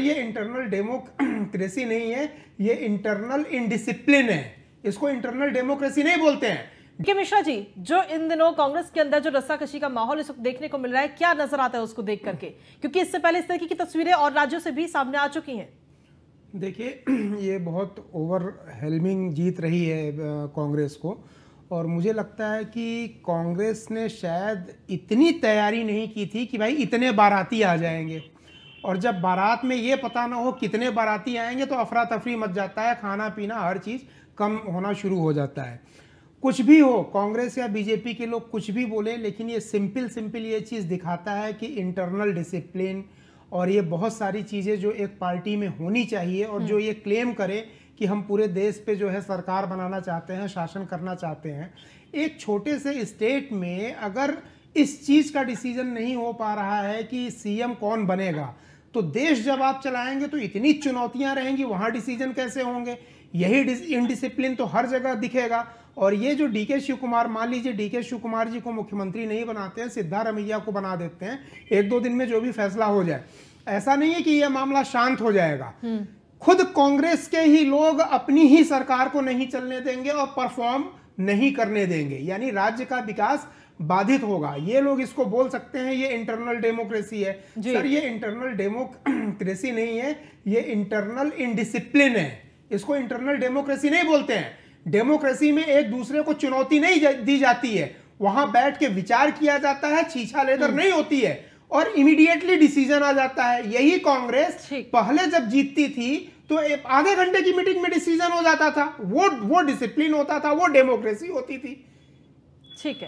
ये internal democracy नहीं है ये इंटरनल इनडिसिप्लिन है इसको इंटरनल डेमोक्रेसी नहीं बोलते हैं के मिश्रा जी जो इन दिनों कांग्रेस के अंदर जो रस्साकशी का माहौल इस वक्त देखने को मिल रहा है क्या नजर आता है उसको देख करके क्योंकि इससे पहले इस तरीके की तस्वीरें और राज्यों से भी सामने आ चुकी हैं देखिए ये बहुत ओवरहेलमिंग जीत रही है कांग्रेस को और मुझे लगता है कि कांग्रेस ने शायद इतनी तैयारी नहीं की थी कि भाई इतने बाराती आ जाएंगे और जब बारात में ये पता ना हो कितने बाराती आएंगे तो अफरा तफरी मच जाता है खाना पीना हर चीज़ कम होना शुरू हो जाता है कुछ भी हो कांग्रेस या बीजेपी के लोग कुछ भी बोले लेकिन ये सिंपल सिंपल ये चीज़ दिखाता है कि इंटरनल डिसिप्लिन और ये बहुत सारी चीज़ें जो एक पार्टी में होनी चाहिए और हम्म। जो ये क्लेम करे कि हम पूरे देश पे जो है सरकार बनाना चाहते हैं शासन करना चाहते हैं एक छोटे से स्टेट में अगर इस चीज़ का डिसीजन नहीं हो पा रहा है कि सीएम कौन बनेगा तो देश जब आप चलाएंगे तो इतनी चुनौतियां रहेंगी वहां डिसीजन कैसे होंगे यही इनडिसिप्लिन तो हर जगह दिखेगा और ये जो डीके शिव कुमार मान लीजिए डीके शिव कुमार जी को मुख्यमंत्री नहीं बनाते हैं सिद्धारमैया को बना देते हैं एक दो दिन में जो भी फैसला हो जाए ऐसा नहीं है कि यह मामला शांत हो जाएगा हम्म। खुद कांग्रेस के ही लोग अपनी ही सरकार को नहीं चलने देंगे और परफॉर्म नहीं करने देंगे यानी राज्य का विकास बाधित होगा ये लोग इसको बोल सकते हैं ये इंटरनल डेमोक्रेसी है सर ये इंटरनल डेमोक्रेसी नहीं है ये इंटरनल इनडिसिप्लिन है इसको इंटरनल डेमोक्रेसी नहीं बोलते हैं डेमोक्रेसी में एक दूसरे को चुनौती नहीं दी जाती है वहां बैठ के विचार किया जाता है छीछा लेदर हम्म। नहीं होती है और इमीडिएटली डिसीजन आ जाता है यही कांग्रेस पहले जब जीतती थी तो आधे घंटे की मीटिंग में डिसीजन हो जाता था वो वो डिसिप्लिन होता था वो डेमोक्रेसी होती थी ठीक है